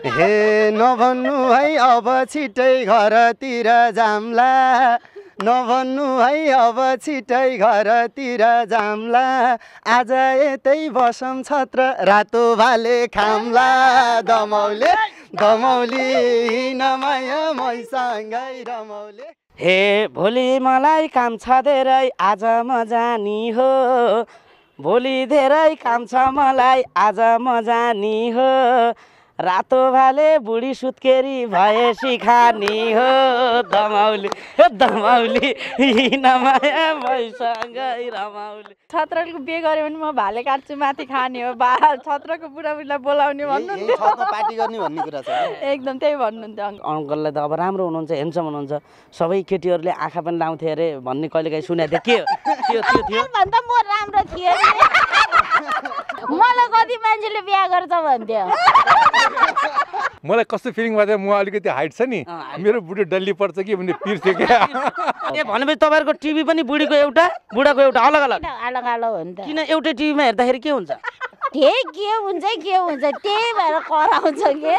हे नभन्नु है अब छिटै घरतिर जाम्ला नभन्नु है अब छिटै घरतिर जाम्ला आज यतै बसम छत्र रातो भाले खाम्ला दमौले दमौली नमाया मैसँगै रमाउले हे भोलि मलाई काम छ धेरै आज म जानी हो भोलि धेरै काम छ मलाई आज म जानी हो रातो भाले बुढी सुत्केरी भएसी खानी हो दमाउली दमाउली नमाया भैसँग रमाउली छत्रको बिहे गऱ्यो भने म भाले काट्छु माथि खाने हो बा छत्रको बुढाबुढीलाई बोलाउने भन्नु पार्टी गर्ने भन्ने कुरा छ एकदम त्यही भन्नुहुन्थ्यो अङ्कललाई त अब राम्रो हुनुहुन्छ हेन्सम हुनुहुन्छ सबै केटीहरूले आँखा पनि लाउँथे अरे भन्ने काहीँ सुनेको थिएँ के त्यो त्यो थियो भन्दा म राम्रो थिएँ मलाई कति मान्छेले बिहा गर्छ भन्थ्यो मलाई कस्तो फिलिङ भएको थियो म अलिकति हाइट छ नि मेरो बुढी डल्ली पर्छ कि भने पिर्थ्यो क्या ए भनेपछि तपाईँहरूको टिभी पनि बुढीको एउटा बुढाको एउटा अलग अलग अलग अलग हुन्छ किन एउटै टिभीमा हेर्दाखेरि के हुन्छ के हुन्छ के हुन्छ त्यही भएर कराउँछ के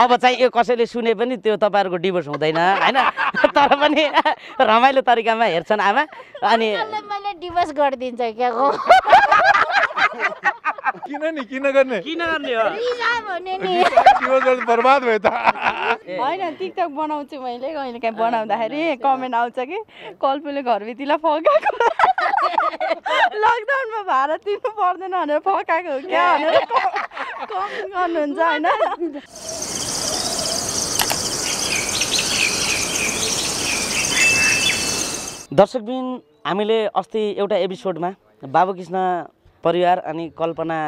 अब चाहिँ यो कसैले सुने पनि त्यो तपाईँहरूको डिभोर्स हुँदैन होइन तर पनि रमाइलो तरिकामा हेर्छन् आमा अनि डिभोर्स गरिदिन्छ क्या किन नि किन गर्ने किन गर्ने हो बर्बाद भयो त होइन टिकटक बनाउँछु मैले कहिले काहीँ बनाउँदाखेरि कमेन्ट आउँछ कि कल्पुले घरबितीलाई फकाएको लकडाउनमा भाडा तिर्नु पर्दैन भनेर फकाएको हो क्या भनेर कमेन्ट गर्नुहुन्छ होइन दर्शकबिन हामीले अस्ति एउटा एपिसोडमा बाबुकृष्ण परिवार अनि कल्पना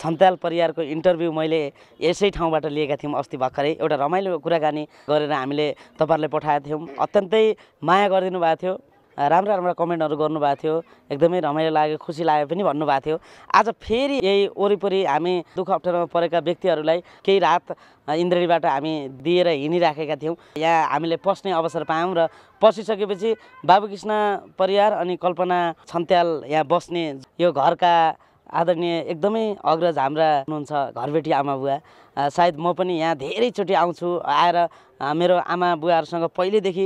छन्त्याल परिवारको इन्टरभ्यू मैले यसै ठाउँबाट लिएका थियौँ अस्ति भर्खरै एउटा रमाइलो कुराकानी गरेर हामीले तपाईँहरूलाई पठाएका थियौँ अत्यन्तै माया गरिदिनु भएको थियो राम्रा राम्रा कमेन्टहरू गर्नुभएको थियो एकदमै रमाइलो लाग्यो खुसी लाग्यो पनि भन्नुभएको थियो आज फेरि यही वरिपरि हामी दुःख अप्ठ्यारोमा परेका व्यक्तिहरूलाई केही रात इन्द्रेणीबाट हामी दिएर हिँडिराखेका थियौँ यहाँ हामीले पस्ने अवसर पायौँ र पसिसकेपछि बाबुकृष्ण परिवार अनि कल्पना छन्त्याल यहाँ बस्ने यो घरका आदरणीय एकदमै अग्रज हाम्रा हुनुहुन्छ घरबेटी आमा बुवा सायद म पनि यहाँ धेरैचोटि आउँछु आएर मेरो आमा बुवाहरूसँग पहिल्यैदेखि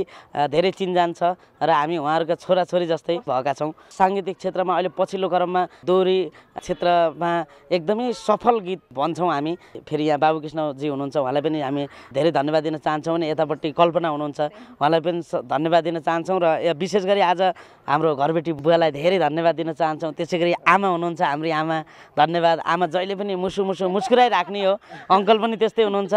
धेरै चिनजान छ र हामी उहाँहरूका छोराछोरी जस्तै भएका छौँ साङ्गीतिक क्षेत्रमा अहिले पछिल्लो क्रममा दोहोरी क्षेत्रमा एकदमै सफल गीत भन्छौँ हामी फेरि यहाँ बाबुकृष्णजी हुनुहुन्छ उहाँलाई पनि हामी धेरै धन्यवाद दिन चाहन्छौँ भने यतापट्टि कल्पना हुनुहुन्छ उहाँलाई पनि धन्यवाद दिन चाहन्छौँ र विशेष गरी आज हाम्रो घरबेटी बुवालाई धेरै धन्यवाद दिन चाहन्छौँ त्यसै गरी आमा हुनुहुन्छ हाम्रो आमा धन्यवाद आमा जहिले पनि मुसु मुसु मुस्कुराइराख्ने हो अङ्कल पनि त्यस्तै हुनुहुन्छ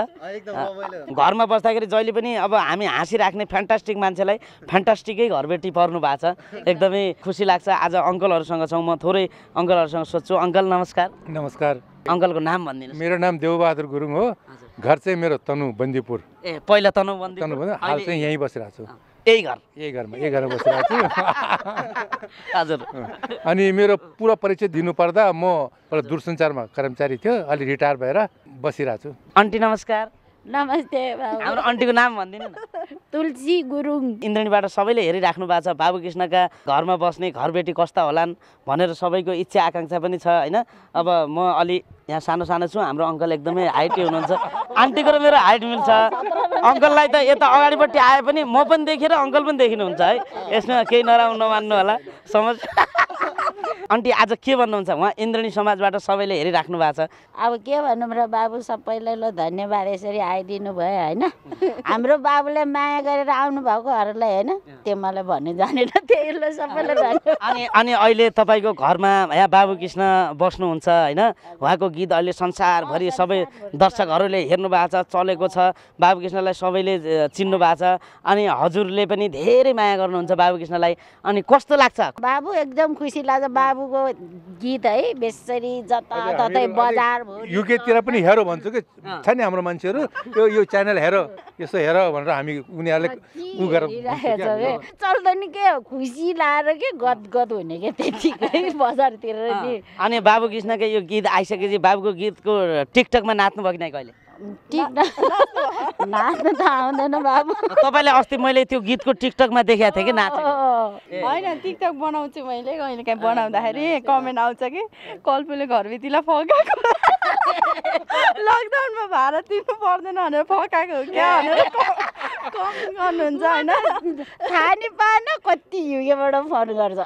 घरमा बस्दाखेरि जहिले पनि अब हामी हाँसिराख्ने फ्यान्टास्टिक मान्छेलाई फ्यान्टास्टिकै घरबेटी पर्नु भएको छ एकदमै खुसी लाग्छ आज अङ्कलहरूसँग छौँ म थोरै अङ्कलहरूसँग सोध्छु अङ्कल नमस्कार नमस्कार अङ्कलको नाम भनिदिनु मेरो नाम देवबहादुर गुरुङ हो घर चाहिँ मेरो तनु बन्दीपुर ए पहिला तनु बन्दीपुर तनु हाल चाहिँ यहीँ बसिरहेको छु यही घर यही घरमा यही घरमा बसिरहेको छु हजुर अनि मेरो पुरा परिचय दिनुपर्दा म दूरसञ्चारमा कर्मचारी थियो अलि रिटायर भएर बसिरहेको छु आन्टी नमस्कार नमस्ते हाम्रो आन्टीको नाम भनिदिनु न तुलसी गुरुङ इन्द्रणीबाट सबैले हेरिराख्नु भएको छ बाबु कृष्णका घरमा बस्ने घरबेटी कस्ता होलान् भनेर सबैको इच्छा आकाङ्क्षा पनि छ होइन अब म अलि यहाँ सानो सानो छु हाम्रो अङ्कल एकदमै हाइटी हुनुहुन्छ आन्टीको र मेरो हाइट मिल्छ अङ्कललाई त यता अगाडिपट्टि आए पनि म पनि देखेर अङ्कल पनि देखिनुहुन्छ है यसमा केही नराम्रो नमान्नु होला समझ आन्टी आज के भन्नुहुन्छ उहाँ इन्द्रणी समाजबाट सबैले हेरिराख्नु भएको छ अब के भन्नु र बाबु सबैलाई ल धन्यवाद यसरी आइदिनु भयो होइन हाम्रो बाबुले माया गरेर आउनु भएकोहरूलाई होइन त्यो मलाई भन्नु जानेन त्यही सबैलाई अनि अनि अहिले तपाईँको घरमा यहाँ बाबु कृष्ण बस्नुहुन्छ होइन उहाँको गीत अहिले संसारभरि सबै दर्शकहरूले हेर्नु भएको छ चलेको छ बाबु कृष्णलाई सबैले चिन्नु भएको छ अनि हजुरले पनि धेरै माया गर्नुहुन्छ बाबु कृष्णलाई अनि कस्तो लाग्छ बाबु एकदम खुसी लाग्छ बाबुको गीत है बेसरी जताततै बजार युकेतिर पनि हेरो भन्छु कि छ नि हाम्रो मान्छेहरू यो यो च्यानल हेर यसो हेर भनेर हामी उनीहरूले उ गरेर चल्दा नि के खुसी लाएर के गद गद हुने क्या त्यतिकै बजारतिर अनि बाबु कृष्णकै यो गीत आइसकेपछि बाबुको गीतको टिकटकमा नाच्नु भयो कि नै कहिले नाच्न त आउँदैन बाबु तपाईँले अस्ति मैले त्यो गीतको टिकटकमा देखाएको थिएँ कि नाच होइन टिकटक बनाउँछु मैले कहिले काहीँ बनाउँदाखेरि कमेन्ट आउँछ कि कल्पुले घरभित्र फर्काएको लकडाउनमा भाडा तिर्नु पर्दैन भनेर फकाएको हो क्या भनेर गर्नुहुन्छ होइन खाने पाएन कति हिउँबाट फोन गर्छ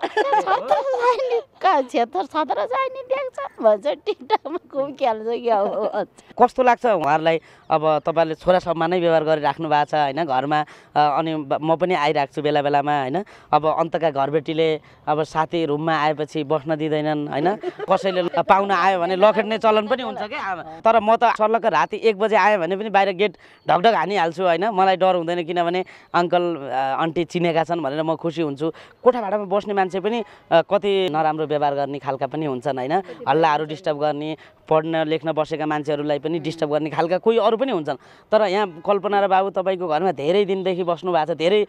भन्छ टिकटकमा क्या हो कस्तो लाग्छ उहाँहरूलाई अब तपाईँले छोरा सम्मानै व्यवहार गरिराख्नु भएको छ होइन घरमा अनि म पनि आइरहेको छु बेला बेलामा होइन अब अन्तका घरबेटीले अब साथी रुममा आएपछि बस्न दिँदैनन् होइन कसैले पाहुना आयो भने लखेट्ने चलन पनि हुन्छ क्या तर म त सल्लक्क राति एक बजे आएँ भने पनि बाहिर गेट ढकढक हानिहाल्छु होइन मलाई डर हुँदैन किनभने अङ्कल आन्टी चिनेका छन् भनेर म खुसी हुन्छु कोठा भाडामा बस्ने मान्छे पनि कति नराम्रो व्यवहार गर्ने खालका पनि हुन्छन् होइन हल्लाहरू डिस्टर्ब गर्ने पढ्न लेख्न बसेका मान्छेहरूलाई पनि डिस्टर्ब गर्ने खालका कोही अरू पनि हुन्छन् तर यहाँ कल्पना र बाबु तपाईँको घरमा धेरै दिनदेखि बस्नु भएको छ धेरै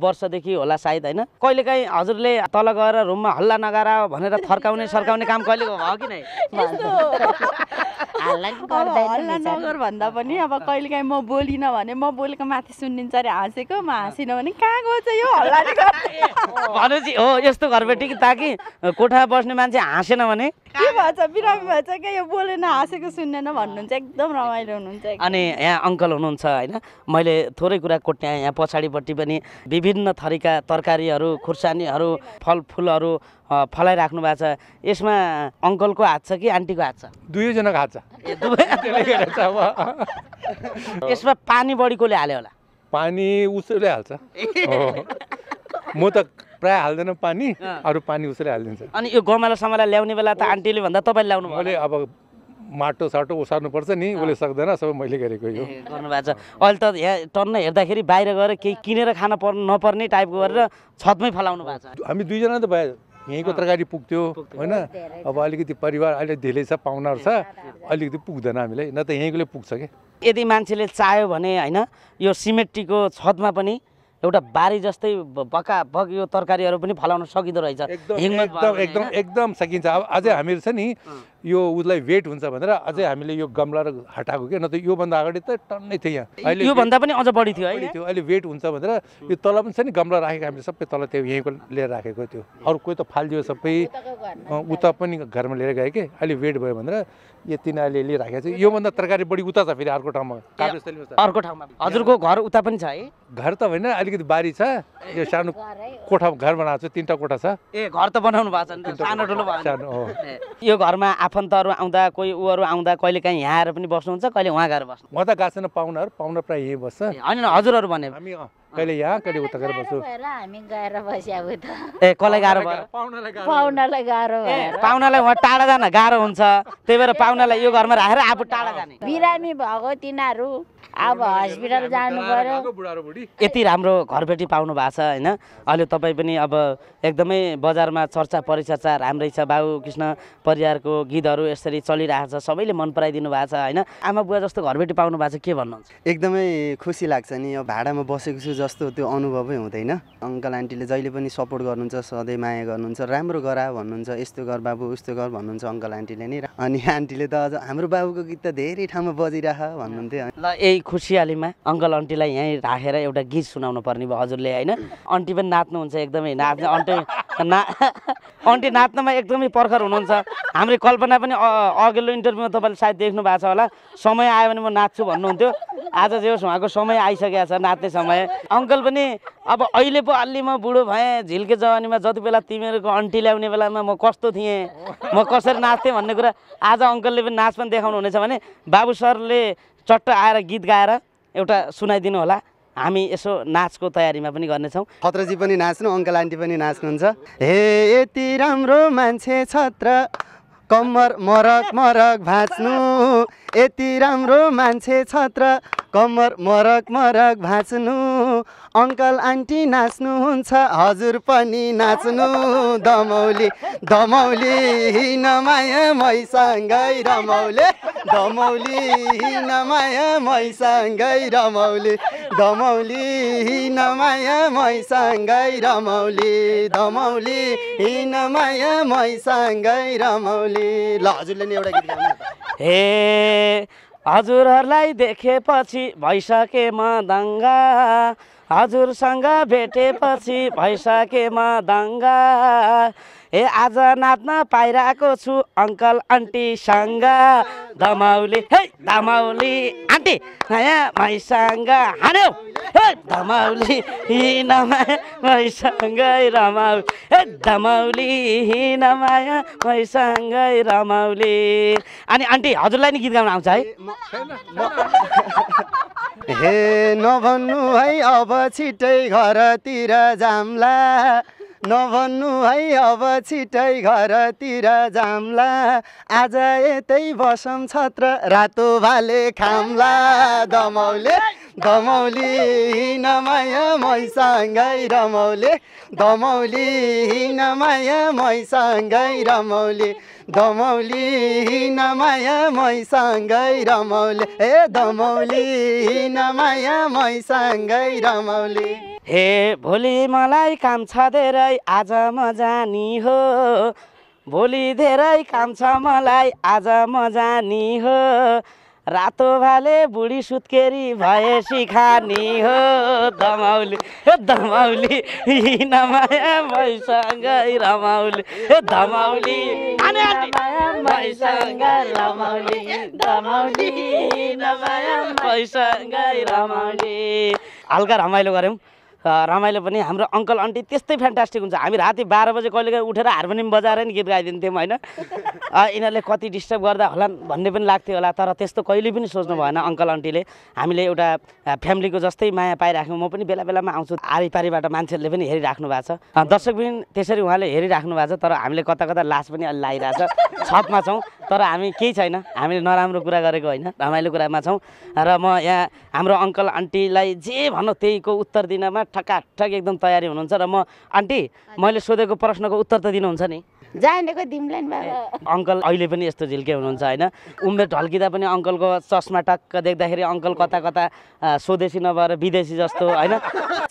वर्षदेखि होला सायद होइन कहिलेकाहीँ हजुरले तल गएर रुममा हल्ला नगरा भनेर थर्काउने सर्काउने काम कहिले भयो कि नै हल्ला नगर भन्दा पनि अब काहीँ म बोलिनँ भने म बोलेको माथि सुनिन्छ अरे हाँसेको म हाँसिनँ भने कहाँ गएछ यो हल्ला भनेपछि हो यस्तो घरबेटी ताकि कोठा बस्ने मान्छे हाँसेन भने के भएछ बिरामी भएछ क्या यो बोलेन हाँसेको सुन्नेन भन्नुहुन्छ एकदम रमाइलो हुनुहुन्छ अनि यहाँ अङ्कल हुनुहुन्छ होइन मैले थोरै कुरा कोट्याएँ यहाँ पछाडिपट्टि पनि विभिन्न थरीका तरकारीहरू खुर्सानीहरू फलफुलहरू फलाइराख्नु भएको छ यसमा अङ्कलको हात छ कि आन्टीको हात छ दुवैजनाको हात छ यसमा पानी बढी कसले हाल्यो होला पानी उसैले हाल्छ म त प्राय हाल्दैन पानी अरू पानी उसैले हालिदिन्छ अनि यो गमला समाला ल्याउने बेला त आन्टीले भन्दा तपाईँले ल्याउनु मैले अब माटो साटो पर्छ नि उसले सक्दैन सबै मैले गरेको यो गर्नुभएको छ अहिले त यहाँ टन्न हेर्दाखेरि बाहिर गएर केही किनेर खान पर्नु नपर्ने टाइपको गरेर छतमै फलाउनु भएको छ हामी दुईजना त भयो यहीँको तरकारी पुग्थ्यो होइन अब अलिकति परिवार अहिले धेरै छ पाहुनाहरू छ अलिकति पुग्दैन हामीलाई न त यहीँकोले पुग्छ कि यदि मान्छेले चाह्यो भने होइन यो सिमेन्टीको छतमा पनि एउटा बारी जस्तै बका यो तरकारीहरू पनि फलाउन सकिँदो रहेछ एकदम एकदम एकदम सकिन्छ अब अझै हामीहरू छ नि यो उसलाई वेट हुन्छ भनेर अझै हामीले यो गमला र हटाएको क्या नत्र योभन्दा अगाडि त टन्नै थियो यहाँ अहिले योभन्दा पनि अझ बढी थियो अहिले थियो अहिले वेट हुन्छ भनेर यो तल पनि छ नि गमला राखेको हामीले सबै तल त्यो यहीँको लिएर राखेको थियो अरू कोही त फालिदियो सबै उता पनि घरमा लिएर गएँ कि अहिले वेट भयो भनेर यति नै अलिअलि राखेको छ योभन्दा तरकारी बढी उता छ फेरि अर्को ठाउँमा अर्को ठाउँमा हजुरको घर उता पनि छ है घर त होइन अलिकति बारी छ यो सानो कोठा घर बनाएको छ तिनवटा कोठा छ ए घर त बनाउनु भएको छ यो घरमा आफन्तहरू आउँदा कोही ऊहरू आउँदा कहिले काहीँ यहाँ आएर पनि बस्नुहुन्छ कहिले उहाँ गएर बस्नु म त गएको छैन पाहुनाहरू पाहुना प्रायः यहीँ बस्छ होइन हजुरहरू भने हामी कहिले यहाँ कहिले उता गएर बस्छु हामी गएर त ए कसलाई गाह्रो भयो पाहुनालाई गाह्रो पाहुनालाई उहाँ टाढा जान गाह्रो हुन्छ त्यही भएर पाहुनालाई यो घरमा राखेर आफू टाढा जाने बिरामी भएको तिनीहरू अब हस्पिटल जानु पऱ्यो यति राम्रो घरबेटी पाउनु भएको छ होइन अहिले तपाईँ पनि अब एकदमै बजारमा चर्चा परिचर्चा राम्रै छ बाबु कृष्ण परिवारको गीतहरू यसरी चलिरहेको छ सबैले मन पराइदिनु भएको छ होइन आमा बुवा जस्तो घरबेटी पाउनु भएको छ के भन्नुहुन्छ एकदमै खुसी लाग्छ नि यो भाडामा बसेको छु जस्तो त्यो अनुभवै हुँदैन अङ्कल आन्टीले जहिले पनि सपोर्ट गर्नुहुन्छ सधैँ माया गर्नुहुन्छ राम्रो गर भन्नुहुन्छ यस्तो गर बाबु उस्तो गर भन्नुहुन्छ अङ्कल आन्टीले नि अनि आन्टीले त अझ हाम्रो बाबुको गीत त धेरै ठाउँमा बजिरह भन्नुहुन्थ्यो ल त्यही खुसियालीमा अङ्कल अन्टीलाई यहीँ राखेर एउटा गीत सुनाउनु पर्ने भयो हजुरले होइन अन्टी पनि नाच्नुहुन्छ एकदमै नाच्ने अन्टी ना अन्टी नाच्नमा एकदमै पर्खर हुनुहुन्छ हाम्रो कल्पना पनि अघिल्लो इन्टरभ्यूमा तपाईँले सायद देख्नु भएको छ होला समय आयो भने म नाच्छु भन्नुहुन्थ्यो आज जे होस् उहाँको समय आइसकेको छ नाच्ने समय अङ्कल पनि अब अहिले पो अलि म बुढो भएँ झिल्के जवानीमा जति बेला तिमीहरूको अन्टी ल्याउने बेलामा म कस्तो थिएँ म कसरी नाच्थेँ भन्ने कुरा आज अङ्कलले पनि नाच पनि देखाउनु हुनेछ भने बाबु सरले चट्ट आएर गीत गाएर एउटा सुनाइदिनु होला हामी यसो नाचको तयारीमा पनि गर्नेछौँ छत्रजी पनि नाच्नु अङ्कल आन्टी पनि नाच्नुहुन्छ हे यति राम्रो मान्छे छत्र कम्मर मरक मरक भाँच्नु यति राम्रो मान्छे छत्र कमर मरक मरक भाँच्नु अङ्कल आन्टी नाच्नुहुन्छ हजुर पनि नाच्नु दमौली दमौली नमाया मैसँगै रमाउले दमौली नमाया मैसँगै रमाउले दमौली नमाया मैसँगै रमाउली दमौली नमाया मैसँगै रमाउली ल हजुरले नि एउटा गीत गाउनु हे हजुरहरूलाई देखेपछि भइसकेमा दङ्गा हजुरसँग भेटेपछि भइसकेमा दङ्गा हे आज नाच्न पाइरहेको छु अङ्कल आन्टीसँग धमाउली हे धमाउली आन्टी नयाँ मैसँग हान्यौ हे धमाउली हिँडमाया मैसँगै रमाउ हे धमाउली हिँडमाया मैसँगै रमाउली अनि आन्टी हजुरलाई नि गीत गाउन आउँछ है हे नभन्नु है अब छिटै घरतिर जाम्ला नभन्नु है अब छिटै घरतिर जाम्ला आज यतै बसम छत्र रातो भाले खामला दमौले दमौली नमाया मैसँगै रमौले दमौली नमाया मैसँगै रमौले दमौली नमाया मैसँगै रमौले ए दमौली नमाया मैसँगै रमौले हे भोलि मलाई काम छ धेरै आज म जाने हो भोलि धेरै काम छ मलाई आज म जाने हो रातो भाले बुढी सुत्केरी भएसी खानी हो दमाउली ए दमाउली नमाया मैसँगै रमाउली ए दमाउली मैसँगै रमाउली दमाउली नमाया मैसँगै रमाउली हल्का रमाइलो गऱ्यौँ रमाइलो पनि हाम्रो अङ्कल आन्टी त्यस्तै फ्यान्टास्टिक हुन्छ हामी राति बाह्र बजे कहिले उठेर हार्मोनियम बजाएर नि गीत गाइदिन्थ्यौँ होइन यिनीहरूले कति डिस्टर्ब गर्दा होला भन्ने पनि लाग्थ्यो होला तर त्यस्तो कहिले पनि सोच्नु भएन अङ्कल आन्टीले हामीले एउटा फ्यामिलीको जस्तै माया पाइराख्यौँ म पनि बेला बेलामा आउँछु आरिपारीबाट मान्छेहरूले पनि हेरिराख्नु भएको छ दर्शकबिन त्यसरी उहाँले हेरिराख्नु भएको छ तर हामीले कता कता लास पनि अलि लगाइरहेको छ छतमा छौँ तर हामी केही छैन हामीले नराम्रो कुरा गरेको होइन रमाइलो कुरामा छौँ र म यहाँ हाम्रो अङ्कल आन्टीलाई जे भनौँ त्यहीको उत्तर दिनमा ठकाठक एकदम तयारी हुनुहुन्छ र म आन्टी मैले सोधेको प्रश्नको उत्तर त दिनुहुन्छ नि जानेको अङ्कल अहिले पनि यस्तो झिल्के हुनुहुन्छ होइन उमेर ढल्किँदा पनि अङ्कलको चस्मा टक्क देख्दाखेरि अङ्कल कता कता स्वदेशी नभएर विदेशी जस्तो होइन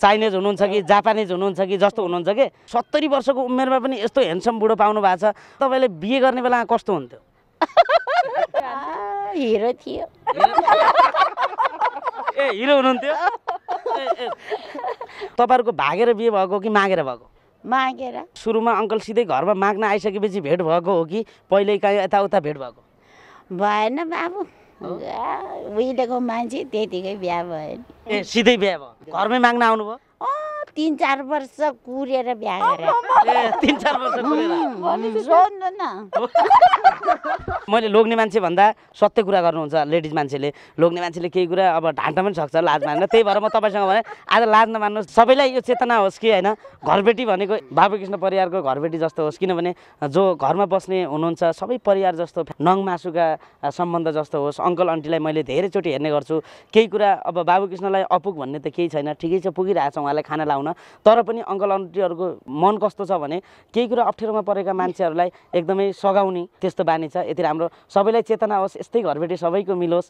चाइनिज हुनुहुन्छ कि जापानिज हुनुहुन्छ कि जस्तो हुनुहुन्छ कि सत्तरी वर्षको उमेरमा पनि यस्तो ह्यान्डसम बुढो पाउनु भएको छ तपाईँले बिहे गर्ने बेला कस्तो हुन्थ्यो हिरो थियो ए हिरो हुनुहुन्थ्यो तपाईँहरूको भागेर बिहे भएको कि मागेर भएको मागेर सुरुमा अङ्कल सिधै घरमा माग्न आइसकेपछि भेट भएको हो कि पहिल्यै कहीँ यताउता भेट भएको भएन बाबु उहिलेको मान्छे त्यतिकै बिहा भयो ए सिधै बिहा भयो घरमै माग्न आउनुभयो तिन चार वर्ष कुरेर बिहा सोध्नु न मैले लोग्ने मान्छे भन्दा सत्य कुरा गर्नुहुन्छ लेडिज मान्छेले लोग्ने मान्छेले केही कुरा अब ढाँट्न पनि सक्छ लाज मान्नु त्यही भएर म तपाईँसँग भने आज लाज नमान्नु सबैलाई यो चेतना होस् कि होइन घरबेटी भनेको बाबुकृष्ण परिवारको घरबेटी जस्तो होस् किनभने जो घरमा बस्ने हुनुहुन्छ सबै परिवार जस्तो नङ मासुका सम्बन्ध जस्तो होस् अङ्कल आन्टीलाई मैले धेरैचोटि हेर्ने गर्छु केही कुरा अब बाबुकृष्णलाई अपुग भन्ने त केही छैन ठिकै छ पुगिरहेछ उहाँलाई खाना लाउन तर पनि अङ्कल अन्टीहरूको मन कस्तो छ भने केही कुरा अप्ठ्यारोमा परेका मान्छेहरूलाई एकदमै सघाउने त्यस्तो बानी छ यति राम्रो सबैलाई चेतना होस् यस्तै घरबेटी सबैको मिलोस्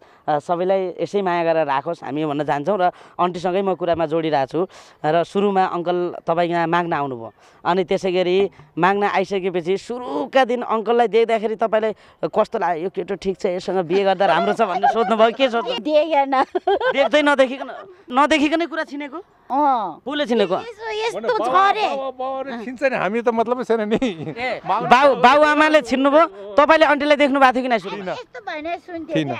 सबैलाई यसै माया गरेर राखोस् हामी यो भन्न चाहन्छौँ र अन्टीसँगै म कुरामा जोडिरहेको छु र सुरुमा अङ्कल तपाईँ यहाँ माग्न आउनुभयो अनि त्यसै गरी माग्न आइसकेपछि सुरुका दिन अङ्कललाई देख्दाखेरि तपाईँलाई कस्तो लाग्यो यो केटो ठिक छ यससँग बिहे गर्दा राम्रो छ भन्ने सोध्नुभयो के सोध्नु देख्दै नदेखिकन नदेखिकनै कुरा छिनेको पुले छिनेको हामी त मतलब छैन नि बाउ बाउ आमाले छिन्नुभयो तपाईँले अन्टीलाई देख्नु भएको थियो कि नसुन्नु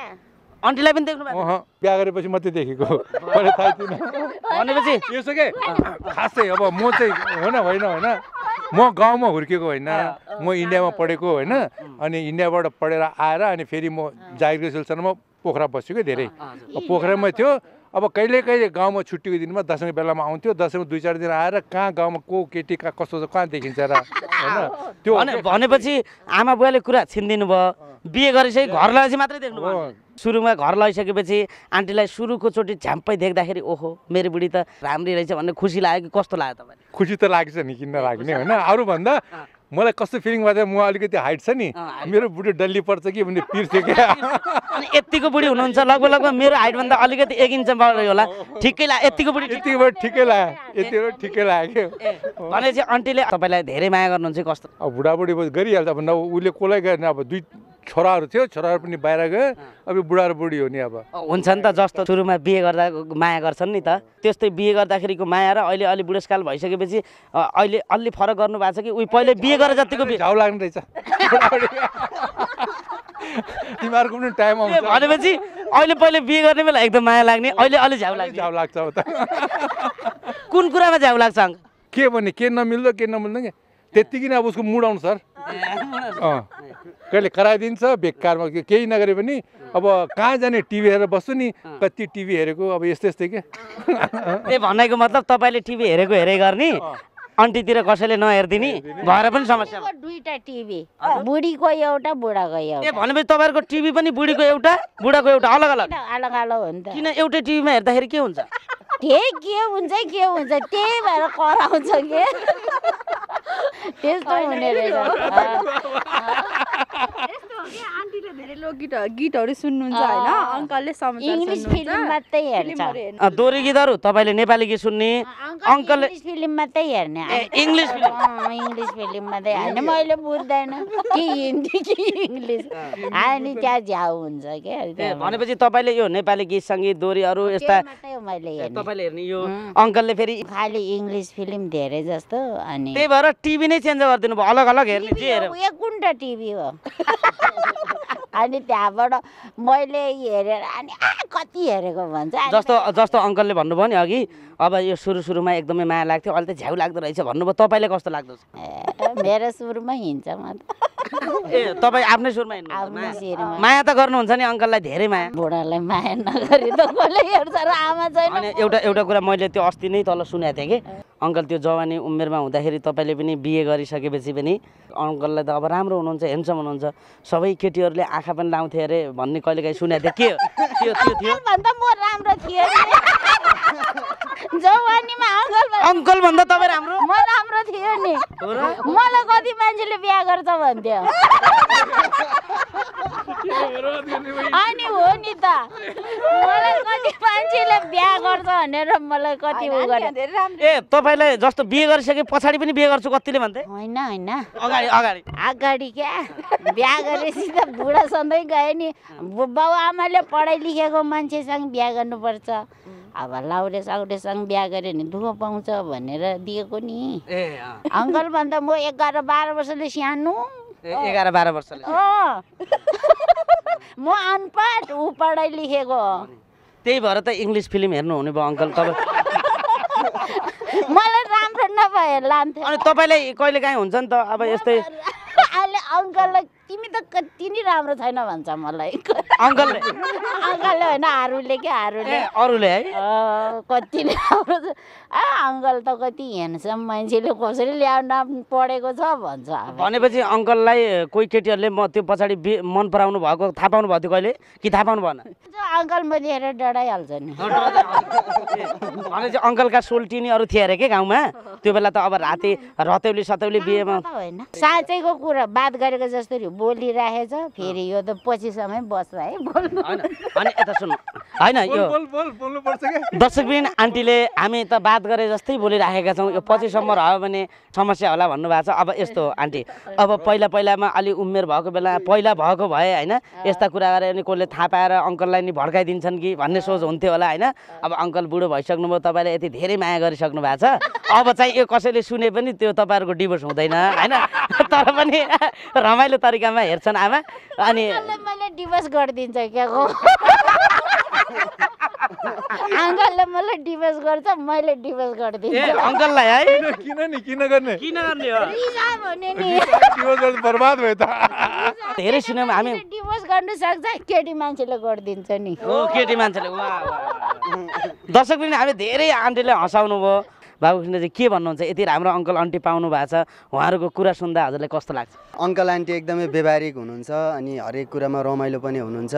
अन्टीलाई पनि देख्नु भएको बिहा गरेपछि मात्रै देखेको भनेपछि यसो के खासै अब म चाहिँ होइन होइन होइन म गाउँमा हुर्केको होइन म इन्डियामा पढेको होइन अनि इन्डियाबाट पढेर आएर अनि फेरि म जागिर सिलसिलामा पोखरा बसेको धेरै पोखरामै थियो अब कहिले कहिले गाउँमा छुट्टीको दिनमा दसैँको बेलामा आउँथ्यो दसैँमा दुई चार दिन आएर कहाँ गाउँमा को केटी कहाँ कस्तो छ कहाँ देखिन्छ र होइन त्यो भनेपछि आमा बुवाले कुरा छिनिदिनु भयो बिहे गरेपछि घर लगाएपछि मात्रै देख्नु सुरुमा घर लगाइसकेपछि आन्टीलाई सुरुको चोटि झ्याम्पै देख्दाखेरि ओहो मेरो बुढी त राम्री रहेछ भन्ने खुसी लाग्यो कि कस्तो लाग्यो तपाईँलाई खुसी त छ नि किन लाग्ने होइन अरूभन्दा मलाई कस्तो फिलिङ भएको म अलिकति हाइट छ नि मेरो बुढी डल्ली पर्छ कि भने पिर्थ्यो क्या अनि यतिको बुढी हुनुहुन्छ लगभग लगभग मेरो हाइटभन्दा अलिकति एक इन्च बढ्यो होला ठिकै लाग्यो यतिको बुढी यतिको बुढी ठिकै लाग्यो यतिको ठिकै लाग्यो भनेपछि आन्टीले तपाईँलाई धेरै माया गर्नुहुन्छ कस्तो अब बुढाबुढी गरिहाल्छ अब न उसले कसलाई गर्ने अब दुई छोराहरू थियो छोराहरू पनि बाहिर गए अब बुढा र बुढी हो नि अब हुन्छ नि त जस्तो सुरुमा बिहे गर्दा माया गर्छन् नि त त्यस्तै बिहे गर्दाखेरिको माया र अहिले अलि बुढेसकाल भइसकेपछि अहिले अलि फरक गर्नु भएको छ कि उयो पहिले बिहे गरेर जतिको झाउ लाग्ने रहेछ तिमीहरूको पनि टाइम आउँछ भनेपछि अहिले पहिले बिहे गर्ने बेला एकदम माया लाग्ने अहिले अलि झ्याउ लाग्छ झ्याउ लाग्छ कुन कुरामा झ्याउ लाग्छ के भने के नमिल्दो के नमिल्दो क्या त्यत्तिकै अब उसको मुड आउनु सर अँ कहिले कराइदिन्छ बेकारमा केही नगरे पनि अब कहाँ जाने टिभी हेरेर बस्छु नि कति टिभी हेरेको अब यस्तै यस्तै के ए भनेको मतलब तपाईँले टिभी हेरेको हेरे गर्ने अन्टीतिर कसैले नहेरिदिने भएर पनि समस्या दुईटा टिभी बुढीको एउटा बुढाको एउटा भनेपछि तपाईँहरूको टिभी पनि बुढीको एउटा बुढाको एउटा अलग अलग अलग अलग हो नि त किन एउटै टिभीमा हेर्दाखेरि के हुन्छ के के हुन्छ के हुन्छ त्यही भएर कराउँछ के त्यस्तो हुने रहेछ आन्टीले गीतहरू सुन्नुहुन्छ होइन मात्रै तपाईँले नेपाली गीत सुन्ने अङ्कलले फिल्म फिल्म मैले बुझ्दैन कि हिन्दी कि इङ्ग्लिस अनि त्यहाँ झ्याउ हुन्छ क्या भनेपछि तपाईँले यो नेपाली गीत सङ्गीत दोहोरीहरू यस्ता तपाईँले हेर्ने यो अङ्कलले फेरि खालि इङ्ग्लिस फिल्म धेरै जस्तो अनि त्यही भएर टिभी नै चेन्ज गरिदिनु भयो अलग अलग हेर्ने यो एक त टिभी हो अनि त्यहाँबाट मैले हेरेर अनि कति हेरेको भन्छ जस्तो जस्तो अङ्कलले भन्नुभयो नि अघि अब यो सुरु सुरुमा एकदमै माया लाग्थ्यो अहिले त झ्याउ लाग्दो रहेछ भन्नुभयो तपाईँलाई कस्तो लाग्दो छ मेरो सुरुमा हिँड्छ ए तपाईँ आफ्नै सुरमा हिँड्नु माया त गर्नुहुन्छ नि अङ्कललाई धेरै माया बुढालाई माया नगरी त हेर्छ र आमा छैन एउटा एउटा कुरा मैले त्यो अस्ति नै तल सुनेको थिएँ कि अङ्कल त्यो जवानी उमेरमा हुँदाखेरि तपाईँले पनि बिए गरिसकेपछि पनि अङ्कललाई त अब राम्रो हुनुहुन्छ हेन्सम हुनुहुन्छ सबै केटीहरूले आँखा पनि लाउँथे अरे भन्ने कहिलेकाहीँ सुनेको थिएँ के त्यो त्यो थियो राम्रो थियो अङ्कल भन्दा तपाईँ राम्रो म राम्रो थियो नि मलाई कति मान्छेले बिहा गर्छ भन्थ्यो अनि हो नि त मलाई कति मान्छेले बिहा गर्छ भनेर मलाई कति उ गरे ए तपाईँलाई जस्तो बिहे गरिसके पछाडि पनि बिहे गर्छु कतिले भन्थे होइन होइन अगाडि अगाडि अगाडि क्या बिहा गरेपछि त बुढा सधैँ गयो नि बाउ आमाले पढाइ लेखेको मान्छेसँग बिहा गर्नुपर्छ अब लाउरेस साउडेसँग बिहा गऱ्यो भने दुःख पाउँछ भनेर दिएको नि अङ्कल भन्दा म एघार बाह्र वर्षले सानो एघार बाह्र वर्ष म अनपढ ऊ पढाइ लेखेको त्यही भएर त इङ्ग्लिस फिल्म हेर्नुहुने भयो अङ्कल तपाईँ मलाई राम्रो नभए लान्थ्यो अनि तपाईँलाई कहिले काहीँ हुन्छ नि त अब यस्तै अहिले अङ्कललाई तिमी त कति नै राम्रो छैन भन्छ मलाई अङ्कल अङ्कलले होइन अरूले के अरूले अरूले है कति नै राम्रो छ आ अङ्कल त कति हेर्नुसम्म मान्छेले कसरी ल्याउन पढेको छ भन्छ भनेपछि अङ्कललाई कोही केटीहरूले म त्यो पछाडि मन पराउनु भएको थाहा पाउनु भएको थियो कहिले कि थाहा पाउनु भएन अङ्कल मैले हेरेर डराइहाल्छ नि भनेपछि अङ्कलका सोल्टिनीहरू थिए अरे के गाउँमा त्यो बेला त अब राति रतौली सतौली बिहेमा होइन साँचैको कुरा बात गरेको जस्तो बोलिराखेछ फेरि यो त पछिसम्म बस्छ है बोल्नु अनि यता सुन होइन यो दर्शकबिन आन्टीले हामी त बात गरे जस्तै बोलिराखेका छौँ यो पछिसम्म रह्यो भने समस्या होला भन्नुभएको छ अब यस्तो आन्टी अब पहिला पहिलामा अलि उमेर भएको बेला पहिला भएको भए होइन यस्ता कुरा गरेर अनि कसले थाहा पाएर अङ्कललाई नि भड्काइदिन्छन् कि भन्ने सोच हुन्थ्यो होला होइन अब अङ्कल बुढो भइसक्नुभयो तपाईँले यति धेरै माया गरिसक्नु भएको छ अब चाहिँ यो कसैले सुने पनि त्यो तपाईँहरूको डिभोर्स हुँदैन होइन तर पनि रमाइलो तरिका आमा हेर्छन् आमा अनि मैले डिभोर्स गरिदिन्छ क्याको अङ्कलले मलाई डिभोर्स गर्छ मैले डिभोर्स गरिदिन्छु अङ्कललाई है किन नि किन गर्ने किन गर्ने हो डिभोर्स बर्बाद भयो त धेरै सिनेमा हामी डिभोर्स गर्नु सक्छ केटी मान्छेले गरिदिन्छ नि हो केटी मान्छेले दर्शक पनि हामी धेरै आन्टीले हँसाउनु भयो बाबुकृष्ण चाहिँ के भन्नुहुन्छ यति राम्रो अङ्कल आन्टी पाउनु भएको छ उहाँहरूको कुरा सुन्दा हजुरलाई कस्तो लाग्छ अङ्कल आन्टी एकदमै व्यवहारिक हुनुहुन्छ अनि हरेक कुरामा रमाइलो पनि हुनुहुन्छ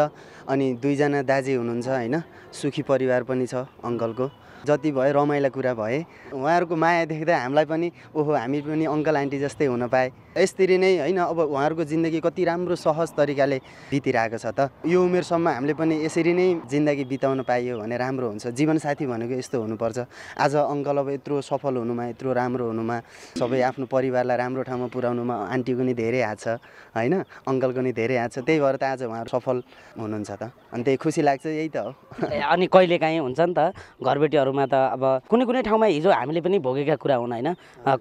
अनि दुईजना दाजी हुनुहुन्छ होइन सुखी परिवार पनि छ अङ्कलको जति भयो रमाइला कुरा भए उहाँहरूको माया देख्दा हामीलाई पनि ओहो हामी पनि अङ्कल आन्टी जस्तै हुन पाए यसरी नै होइन अब उहाँहरूको जिन्दगी कति राम्रो सहज तरिकाले बितिरहेको छ त यो उमेरसम्म हामीले पनि यसरी नै जिन्दगी बिताउन पाइयो भने राम्रो हुन्छ जीवनसाथी भनेको यस्तो हुनुपर्छ आज अङ्कल अब यत्रो सफल हुनुमा यत्रो राम्रो हुनुमा सबै आफ्नो परिवारलाई राम्रो ठाउँमा पुर्याउनुमा आन्टीको नि धेरै हात छ होइन अङ्कलको नि धेरै हात छ त्यही भएर त आज उहाँहरू सफल हुनुहुन्छ त अनि त्यही खुसी लाग्छ यही त हो अनि कहिलेकाहीँ हुन्छ नि त घरबेटीहरूमा त अब कुनै कुनै ठाउँमा हिजो हामीले पनि भोगेका कुरा हुन् होइन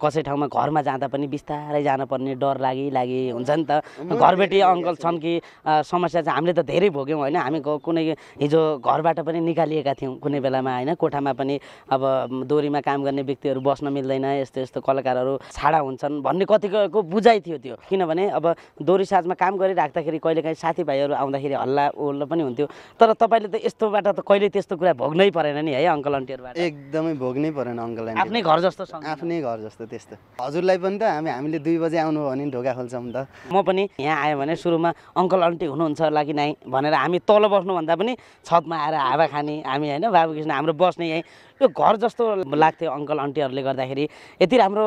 कसै ठाउँमा घरमा जाँदा पनि बिस्तारै जानुपर्ने डर लागि लागि हुन्छ नि त घरबेटी अङ्कल छन् कि समस्या चाहिँ हामीले त धेरै भोग्यौँ होइन हामी कुनै हिजो घरबाट पनि निकालिएका थियौँ कुनै बेलामा होइन कोठामा पनि अब दोरीमा काम गर्ने व्यक्तिहरू बस्न मिल्दैन यस्तो यस्तो कलाकारहरू छाडा हुन्छन् भन्ने कतिको बुझाइ थियो त्यो किनभने अब दोरी साजमा काम गरिराख्दाखेरि कहिलेकाहीँ साथीभाइहरू आउँदाखेरि हल्ला ओल्लो पनि हुन्थ्यो तर तपाईँले त यस्तोबाट त कहिले त्यस्तो कुरा भोग्नै परेन नि है अङ्कल आन्टीहरूबाट एकदमै भोग्नै परेन अङ्कल आन्टी आफ्नै घर जस्तो छ आफ्नै घर जस्तो त्यस्तो हजुरलाई पनि त हामी हामीले दुई बजे आउनु भने ढोका खोल्छौँ त म पनि यहाँ आयो भने सुरुमा अङ्कल आन्टी हुनुहुन्छ होला कि नाइ भनेर हामी तल बस्नुभन्दा पनि छतमा आएर हावा खाने हामी होइन बाबुकृष्ण हाम्रो बस्ने यहीँ यो घर जस्तो लाग्थ्यो अङ्कल आन्टीहरूले गर्दाखेरि यति राम्रो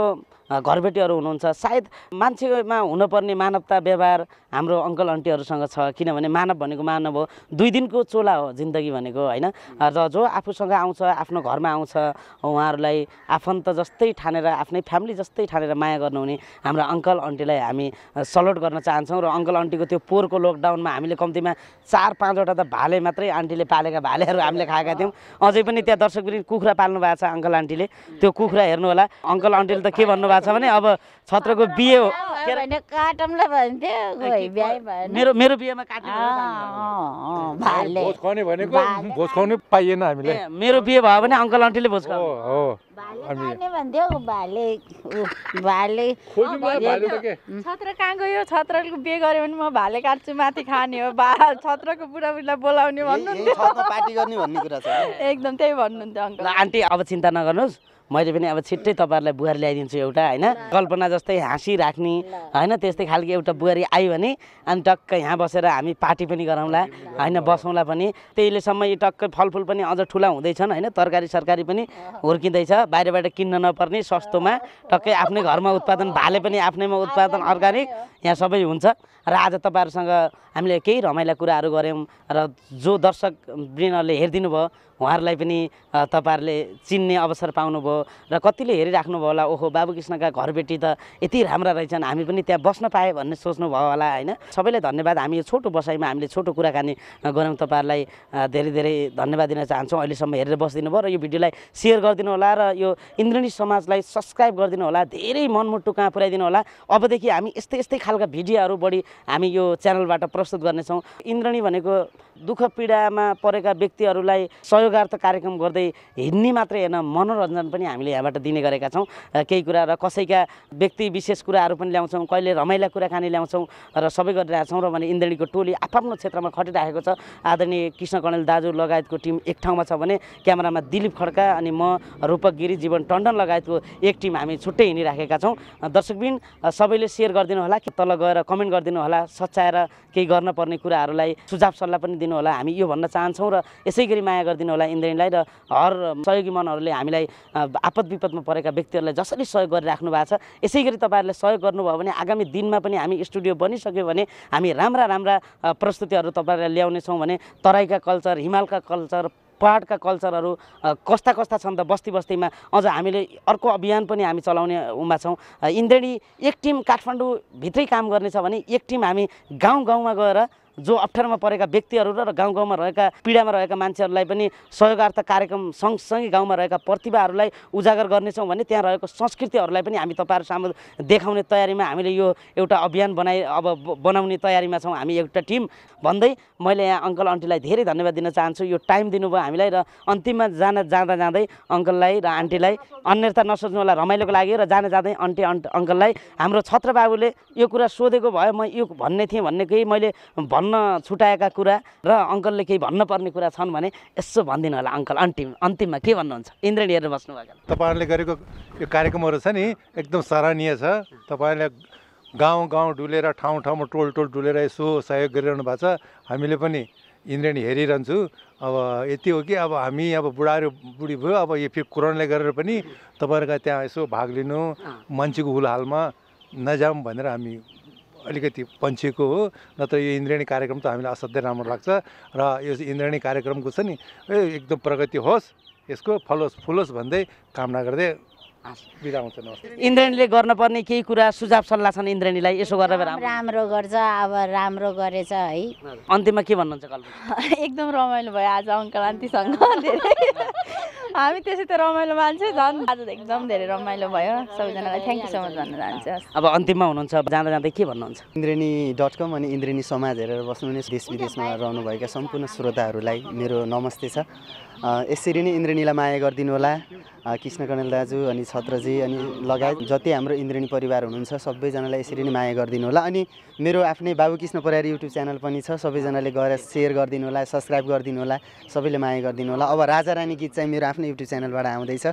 घरबेटीहरू हुनुहुन्छ सायद मान्छेमा हुनुपर्ने मानवता व्यवहार हाम्रो अङ्कल अन्टीहरूसँग छ किनभने मानव भनेको मानव हो दुई दिनको चोला हो जिन्दगी भनेको होइन र जो आफूसँग आउँछ आफ्नो घरमा आउँछ उहाँहरूलाई आफन्त जस्तै ठानेर आफ्नै फ्यामिली जस्तै ठानेर माया गर्नुहुने हाम्रो अङ्कल अन्टीलाई हामी सल्युट गर्न चाहन्छौँ र अङ्कल आन्टीको त्यो पोहोरको लकडाउनमा हामीले कम्तीमा चार पाँचवटा त भाले मात्रै आन्टीले पालेका भालेहरू हामीले खाएका थियौँ अझै पनि त्यहाँ दर्शक कुखुरा पाल्नु भएको छ अङ्कल आन्टीले त्यो कुखुरा हेर्नु होला अङ्कल आन्टीले त के भन्नुभयो भएको छ भने अब छत्रको बिहे हो मेरो पाइएन हामीले मेरो बिहे भयो भने अङ्कल आन्टीले भोज छत्र कहाँ गयो छत्रको बिहे गऱ्यो भने म भाले काट्छु माथि खाने हो बा छत्रको बुढाबुढीलाई बोलाउने भन्नुहुन्थ्यो एकदम त्यही भन्नुहुन्थ्यो अङ्कल आन्टी अब चिन्ता नगर्नुहोस् मैले पनि अब छिट्टै तपाईँहरूलाई बुहारी ल्याइदिन्छु एउटा होइन कल्पना जस्तै हाँसिराख्ने होइन त्यस्तै खालको एउटा बुहारी आयो भने अनि टक्क यहाँ बसेर हामी पार्टी पनि गरौँला होइन बसौँला पनि त्यहीलेसम्म यो टक्कै फलफुल पनि अझ ठुला हुँदैछन् होइन तरकारी सरकारी पनि हुर्किँदैछ बाहिरबाट किन्न नपर्ने सस्तोमा टक्कै आफ्नै घरमा उत्पादन भाले पनि आफ्नैमा उत्पादन अर्ग्यानिक यहाँ सबै हुन्छ र आज तपाईँहरूसँग हामीले केही रमाइला कुराहरू गऱ्यौँ र जो दर्शक वृणहरूले हेरिदिनु भयो उहाँहरूलाई पनि तपाईँहरूले चिन्ने अवसर पाउनुभयो र कतिले हेरिराख्नुभयो होला ओहो बाबुकृष्णका घरबेटी त यति राम्रा रहेछन् हामी पनि त्यहाँ बस्न पाएँ भन्ने सोच्नुभयो होला होइन सबैलाई धन्यवाद हामी यो छोटो बसाइमा हामीले छोटो कुराकानी गऱ्यौँ तपाईँहरूलाई धेरै धेरै धन्यवाद दिन चाहन्छौँ अहिलेसम्म हेरेर बसिदिनु भयो र यो भिडियोलाई सेयर गरिदिनु होला र यो इन्द्रणी समाजलाई सब्सक्राइब गरिदिनु होला धेरै मनमुटु कहाँ पुऱ्याइदिनु होला अबदेखि हामी यस्तै यस्तै खालका भिडियोहरू बढी हामी यो च्यानलबाट प्रस्तुत गर्नेछौँ इन्द्रणी भनेको दुःख पीडामा परेका व्यक्तिहरूलाई सहयोग त कार्यक्रम गर्दै हिँड्ने मात्रै होइन मनोरञ्जन पनि हामीले यहाँबाट दिने गरेका छौँ केही कुरा र कसैका व्यक्ति विशेष कुराहरू पनि ल्याउँछौँ कहिले रमाइला कुराकानी ल्याउँछौँ र सबै गरिरहेछौँ र भने इन्द्रणीको टोली आफ्नो क्षेत्रमा खटिरहेको छ आदरणीय कृष्ण कणेल दाजु लगायतको टिम एक ठाउँमा छ भने क्यामरामा दिलीप खड्का अनि म रूपक गिरी जीवन टन्डन लगायतको एक टिम हामी छुट्टै हिँडिराखेका छौँ दर्शकबिन सबैले सेयर गरिदिनु होला कि तल गएर कमेन्ट गरिदिनु होला सच्चाएर केही गर्नपर्ने कुराहरूलाई सुझाव सल्लाह पनि दिनुहोला हामी यो भन्न चाहन्छौँ र यसै गरी माया गरिदिनु होला इन्द्रेणीलाई र हर सहयोगी मनहरूले हामीलाई आपद विपदमा परेका व्यक्तिहरूलाई जसरी सहयोग गरिराख्नु भएको छ यसै गरी तपाईँहरूले सहयोग गर्नुभयो भने आगामी दिनमा पनि हामी स्टुडियो बनिसक्यो भने हामी राम्रा राम्रा प्रस्तुतिहरू तपाईँहरूलाई ल्याउनेछौँ भने तराईका कल्चर हिमालका कल्चर पहाडका कल्चरहरू कस्ता कस्ता छन् त बस्ती बस्तीमा अझ हामीले अर्को अभियान पनि हामी चलाउने उमा छौँ इन्द्रेणी एक टिम काठमाडौँभित्रै काम गर्नेछ भने एक टिम हामी गाउँ गाउँमा गएर जो अप्ठ्यारोमा परेका व्यक्तिहरू र गाउँ गाउँमा रहेका पीडामा रहेका मान्छेहरूलाई पनि सहयोगार्थ कार्यक्रम सँगसँगै गाउँमा रहेका प्रतिभाहरूलाई उजागर गर्नेछौँ भने त्यहाँ रहेको संस्कृतिहरूलाई पनि हामी तपाईँहरू सामु देखाउने तयारीमा हामीले यो एउटा अभियान बनाइ अब बनाउने तयारीमा छौँ हामी एउटा टिम भन्दै मैले यहाँ अङ्कल आन्टीलाई धेरै धन्यवाद दिन चाहन्छु यो टाइम दिनुभयो हामीलाई र अन्तिममा जान जाँदा जाँदै अङ्कललाई र आन्टीलाई अन्यथा होला रमाइलोको लागि र जान जाँदै आन्टी अङ्कललाई हाम्रो छत्रबाबुले यो कुरा सोधेको भयो म यो भन्ने थिएँ भन्ने केही मैले भन् भन्न छुट्याएका कुरा र अङ्कलले केही भन्नपर्ने कुरा छन् भने यसो भनिदिनु होला अङ्कल अन्तिम अन्तिममा के भन्नुहुन्छ इन्द्रेणी हेरेर बस्नुभएको तपाईँहरूले गरेको यो कार्यक्रमहरू छ नि एकदम सराहनीय छ तपाईँहरूले गाउँ गाउँ डुलेर ठाउँ ठाउँमा टोल टोल डुलेर यसो सहयोग गरिरहनु भएको छ हामीले पनि इन्द्रेणी हेरिरहन्छु अब यति हो कि अब हामी अब बुढाहरू बुढी भयो अब यो फेरि कुरोनले गरेर पनि तपाईँहरूका त्यहाँ यसो भाग लिनु मान्छेको हुलहालमा नजाऊँ भनेर हामी अलिकति पन्छीको हो नत्र यो इन्द्रेणी कार्यक्रम त हामीलाई असाध्यै राम्रो लाग्छ र यो इन्द्रेणी कार्यक्रमको छ नि एकदम प्रगति होस् यसको फलोस् फुलोस् भन्दै कामना गर्दै इन्द्रेणीले गर्नुपर्ने केही कुरा सुझाव सल्लाह छन् इन्द्रेणीलाई यसो गरेर राम्रो गर्छ अब राम्रो गरेछ है अन्तिममा के भन्नुहुन्छ एकदम रमाइलो भयो आज अङ्कल आन्टीसँग हामी त्यसै त रमाइलो मान्छे झन् आज एकदम धेरै रमाइलो भयो सबैजनालाई थ्याङ्क यू सो मच भन्न चाहन्छु अब अन्तिममा हुनुहुन्छ जाँदा जाँदै के भन्नुहुन्छ इन्द्रेणी डट कम अनि इन्द्रेणी समाज हेरेर बस्नुहुने देश विदेशमा रहनुभएका सम्पूर्ण श्रोताहरूलाई मेरो नमस्ते छ यसरी नै इन्द्रेणीलाई माया गरिदिनु होला कृष्ण दाजु अनि छत्रजी अनि लगायत जति हाम्रो इन्द्रिनी परिवार हुनुहुन्छ सबैजनालाई यसरी नै माया गरिदिनु होला अनि मेरो आफ्नै बाबु कृष्ण परिवार युट्युब च्यानल पनि छ सबैजनाले गएर सेयर गरिदिनु होला सब्सक्राइब गरिदिनु होला सबैले माया गरिदिनु होला अब राजा रानी गीत चाहिँ मेरो आफ्नै युट्युब च्यानलबाट आउँदैछ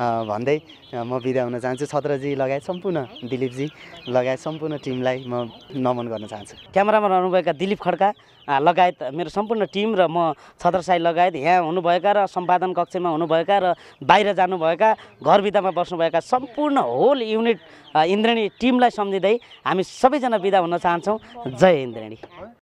भन्दै म बिदा हुन चाहन्छु छत्रजी लगायत सम्पूर्ण दिलीपजी लगायत सम्पूर्ण टिमलाई म नमन गर्न चाहन्छु क्यामेरामा रहनुभएका दिलीप खड्का लगायत मेरो सम्पूर्ण टिम र म छत्रसाई लगायत यहाँ हुनुभएका र सम्पादन कक्षमा हुनुभएका र बाहिर जानुभएका घर बिदामा बस्नुभएका सम्पूर्ण होल युनिट इन्द्रेणी टिमलाई सम्झिँदै हामी सबैजना बिदा हुन चाहन्छौँ जय इन्द्रेणी